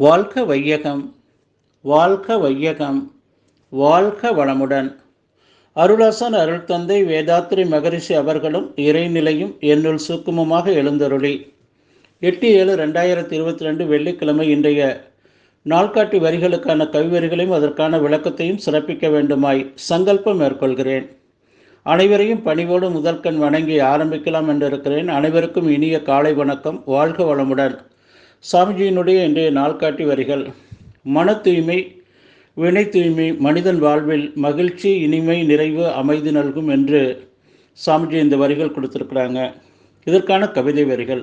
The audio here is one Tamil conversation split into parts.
வாழ்க வையகம் வாழ்க வையகம் வாழ்க வளமுடன் அருளாசன் அருள் தந்தை வேதாத்திரி மகரிஷி அவர்களும் இறைநிலையும் என்னுள் சூக்குமமாக எழுந்தருளி எட்டு ஏழு ரெண்டாயிரத்தி இருபத்தி ரெண்டு வெள்ளிக்கிழமை இன்றைய நாள்காட்டி வரிகளுக்கான கவிவரிகளையும் அதற்கான விளக்கத்தையும் சிறப்பிக்க வேண்டுமாய் சங்கல்பம் மேற்கொள்கிறேன் அனைவரையும் பணிவோடு முதற்கண் வணங்கி ஆரம்பிக்கலாம் என்றிருக்கிறேன் அனைவருக்கும் இனிய காலை வணக்கம் வாழ்க வளமுடன் சாமிஜியினுடைய இன்றைய நாள்காட்டி வரிகள் மன தூய்மை வினை தூய்மை மனிதன் வாழ்வில் மகிழ்ச்சி இனிமை நிறைவு அமைதி நல்கும் என்று சாமிஜி இந்த வரிகள் கொடுத்துருக்குறாங்க இதற்கான கவிதை வரிகள்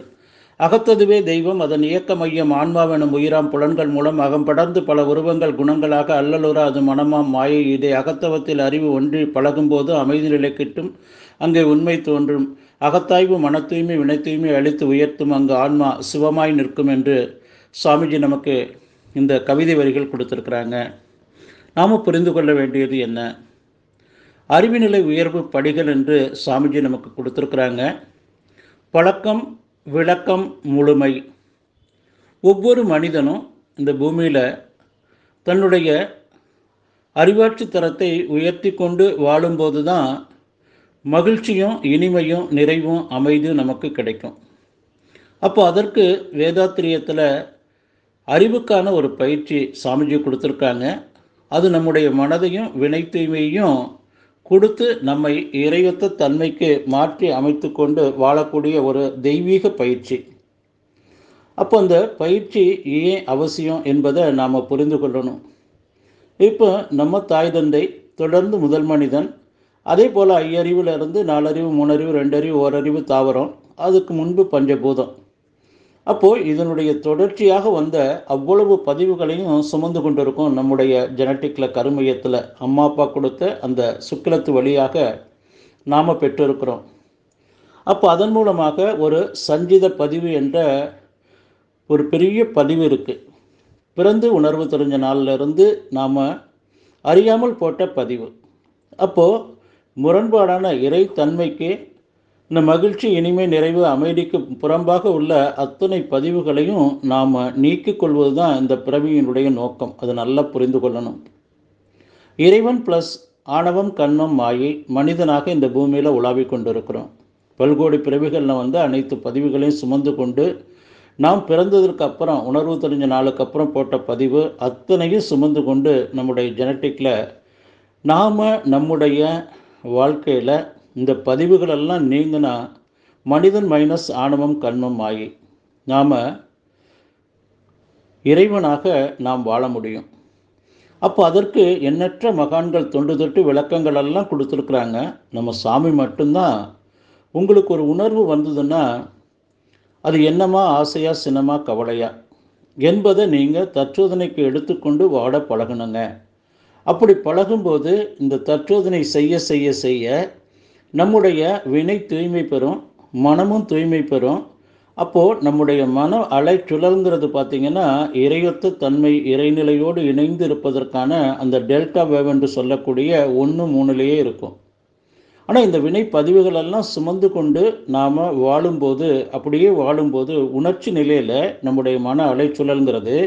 அகத்ததுவே தெய்வம் அதன் இயக்க மையம் ஆன்மாவெனும் உயிராம் புலன்கள் மூலம் அகம்படர்ந்து பல உருவங்கள் குணங்களாக அல்லலுற அது மனமாம் மாயை இதை அகத்தவத்தில் அறிவு ஒன்றி பழகும்போது அமைதி நிலை கிட்டும் அங்கே உண்மை தோன்றும் அகத்தாய்வு மன தூய்மை வினை தூய்மை அழித்து உயர்த்தும் அங்கு ஆன்மா சிவமாய் நிற்கும் என்று சுவாமிஜி நமக்கு இந்த கவிதை வரிகள் கொடுத்துருக்குறாங்க நாம் புரிந்து கொள்ள வேண்டியது என்ன அறிவு நிலை உயர்வு படிகள் என்று சுவாமிஜி நமக்கு கொடுத்துருக்குறாங்க பழக்கம் விளக்கம் முழுமை ஒவ்வொரு மனிதனும் இந்த பூமியில் தன்னுடைய அறிவாற்றி தரத்தை உயர்த்தி கொண்டு வாழும்போது தான் மகிழ்ச்சியும் இனிமையும் நிறைவும் அமைதியும் நமக்கு கிடைக்கும் அப்போ அதற்கு வேதாத்திரியத்தில் அறிவுக்கான ஒரு பயிற்சி சாமிஜி கொடுத்துருக்காங்க அது நம்முடைய மனதையும் வினை தூய்மையையும் கொடுத்து நம்மை இறையொத்த தன்மைக்கு மாற்றி அமைத்து கொண்டு வாழக்கூடிய ஒரு தெய்வீக பயிற்சி அப்போ அந்த பயிற்சி ஏன் அவசியம் என்பதை நாம் புரிந்து கொள்ளணும் இப்போ நம்ம தாய் தந்தை தொடர்ந்து முதல் மனிதன் அதே போல் ஐயறிவிலிருந்து நாலறிவு மூணறிவு ரெண்டறிவு ஓரறிவு தாவரம் அதுக்கு முன்பு பஞ்சபூதம் அப்போ இதனுடைய தொடர்ச்சியாக வந்த அவ்வளவு பதிவுகளையும் சுமந்து கொண்டிருக்கும் நம்முடைய ஜெனட்டிக்ல கருமையத்தில் அம்மா அப்பா கொடுத்த அந்த சுக்கிலத்து வழியாக நாம் பெற்றிருக்கிறோம் அப்போ அதன் மூலமாக ஒரு சஞ்சித பதிவு என்ற ஒரு பெரிய பதிவு இருக்குது பிறந்து உணர்வு தெரிஞ்ச நாளிலிருந்து நாம் அறியாமல் போட்ட பதிவு அப்போது முரண்பாடான இறைத்தன்மைக்கு இந்த மகிழ்ச்சி இனிமை நிறைவு அமைதிக்கு புறம்பாக உள்ள அத்தனை பதிவுகளையும் நாம் நீக்கிக் கொள்வது தான் இந்த பிறவியினுடைய நோக்கம் அது நல்லா புரிந்து கொள்ளணும் இறைவன் ப்ளஸ் ஆணவம் கண்மம் மாயை மனிதனாக இந்த பூமியில் உலாவிக் கொண்டிருக்கிறோம் பல்கோடி பிறவிகளில் வந்து அனைத்து பதிவுகளையும் சுமந்து கொண்டு நாம் பிறந்ததற்கு அப்புறம் உணர்வு தெரிஞ்ச நாளுக்கு அப்புறம் போட்ட பதிவு அத்தனையும் சுமந்து கொண்டு நம்முடைய ஜெனட்டிக்கில் நாம் நம்முடைய வாழ்க்கையில் இந்த பதிவுகளெல்லாம் நீங்கினா மனிதன் மைனஸ் ஆணவம் கண்மம் ஆகி நாம் இறைவனாக நாம் வாழ முடியும் அப்போ அதற்கு எண்ணற்ற மகான்கள் தொண்டு தொட்டு விளக்கங்கள் எல்லாம் கொடுத்துருக்குறாங்க நம்ம சாமி மட்டும்தான் உங்களுக்கு ஒரு உணர்வு வந்ததுன்னா அது என்னமா ஆசையா சினமா கவலையா என்பதை நீங்கள் தற்சோதனைக்கு எடுத்துக்கொண்டு வாட பழகணுங்க அப்படி பழகும்போது இந்த தற்சோதனை செய்ய செய்ய செய்ய நம்முடைய வினை தூய்மை பெறும் மனமும் தூய்மை பெறும் அப்போது நம்முடைய மன அலை சுழல்கிறது பார்த்திங்கன்னா இறையொத்த தன்மை இறைநிலையோடு இணைந்து இருப்பதற்கான அந்த டெல்டா வேவ் என்று சொல்லக்கூடிய ஒன்று மூணுலேயே இருக்கும் ஆனால் இந்த வினை பதிவுகளெல்லாம் சுமந்து கொண்டு நாம் வாழும்போது அப்படியே வாழும்போது உணர்ச்சி நிலையில் நம்முடைய மன சுழல்கிறது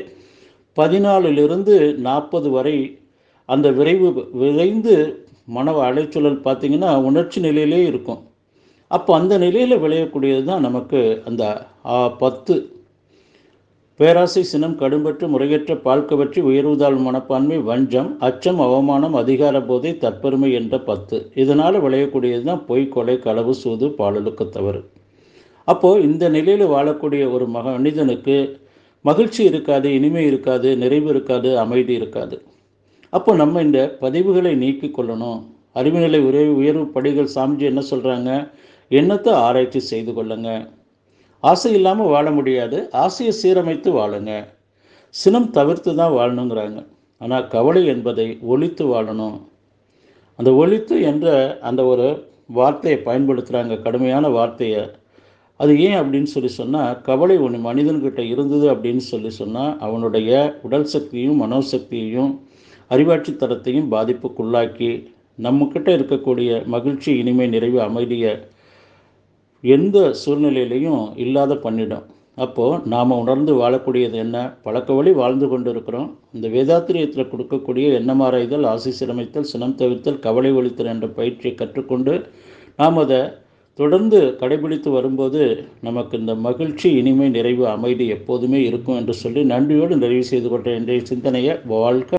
பதினாலிலிருந்து நாற்பது வரை அந்த விரைவு விரைந்து மன அலைச்சூழல் பார்த்திங்கன்னா உணர்ச்சி நிலையிலே இருக்கும் அப்போ அந்த நிலையில் விளையக்கூடியது தான் நமக்கு அந்த ஆ பத்து பேராசை சினம் கடும்பற்று முறையற்ற பால்கவற்றி உயர்வுதாள் மனப்பான்மை வஞ்சம் அச்சம் அவமானம் அதிகார போதை தற்பெருமை என்ற பத்து இதனால் விளையக்கூடியது தான் பொய் கொலை களவு சூது பாலலுக்கு தவறு அப்போது இந்த நிலையில் வாழக்கூடிய ஒரு மனிதனுக்கு மகிழ்ச்சி இருக்காது இனிமை இருக்காது நிறைவு இருக்காது அமைதி இருக்காது அப்போ நம்ம இந்த பதிவுகளை நீக்கி கொள்ளணும் அறிவுநிலை உயர்வு உயர்வு படிகள் சாமிஜி என்ன சொல்கிறாங்க எண்ணத்தை ஆராய்ச்சி செய்து கொள்ளுங்க ஆசை இல்லாமல் வாழ முடியாது ஆசையை சீரமைத்து வாழுங்க சினம் தவிர்த்து தான் வாழணுங்கிறாங்க ஆனால் கவலை என்பதை ஒழித்து வாழணும் அந்த ஒழித்து என்ற அந்த ஒரு வார்த்தையை பயன்படுத்துகிறாங்க கடுமையான வார்த்தையை அது ஏன் அப்படின்னு சொல்லி சொன்னால் கவலை ஒன்று மனிதன்கிட்ட இருந்தது அப்படின்னு சொல்லி சொன்னால் அவனுடைய உடல் சக்தியும் மனோசக்தியையும் அறிவாட்சி தரத்தையும் பாதிப்புக்குள்ளாக்கி நம்மக்கிட்ட இருக்கக்கூடிய மகிழ்ச்சி இனிமை நிறைவு அமைதியை எந்த சூழ்நிலையிலையும் இல்லாத பண்ணிடும் அப்போது நாம் உணர்ந்து வாழக்கூடியது என்ன பழக்க வழி வாழ்ந்து கொண்டு இருக்கிறோம் இந்த வேதாத்திரியத்தில் கொடுக்கக்கூடிய எண்ணமாராய்தல் ஆசி சிரமித்தல் சினம் தவிர்த்தல் கவலை ஒழித்தல் என்ற பயிற்சியை கற்றுக்கொண்டு நாம் அதை தொடர்ந்து கடைபிடித்து வரும்போது நமக்கு இந்த மகிழ்ச்சி இனிமை நிறைவு அமைதி எப்போதுமே இருக்கும் என்று சொல்லி நன்றியோடு நிறைவு செய்து கொண்ட இன்றைய சிந்தனையை வாழ்க்கை